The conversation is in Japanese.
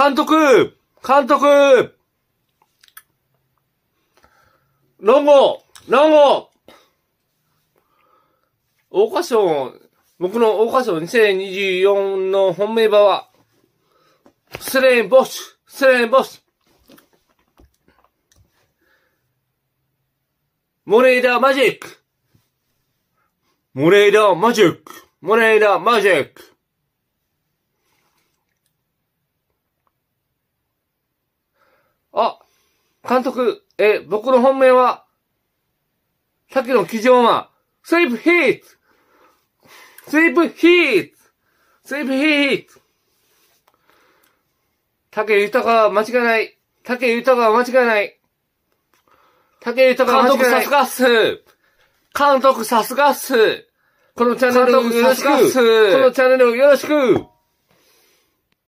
監督監督ロンゴロンゴション、僕のション2024の本命場は、スレインボススレインボスモレイダーマジックモレイダーマジックモレイダーマジックあ、監督、え、僕の本命は、さっきの騎乗は、スイープヒーツスイープヒーツスイープヒーツ竹豊は間違いない。竹豊は間違いない。竹豊は間違いない。監督さすがっす。監督さすがっす。このチャンネルをよろしく。このチャンネルをよろしく。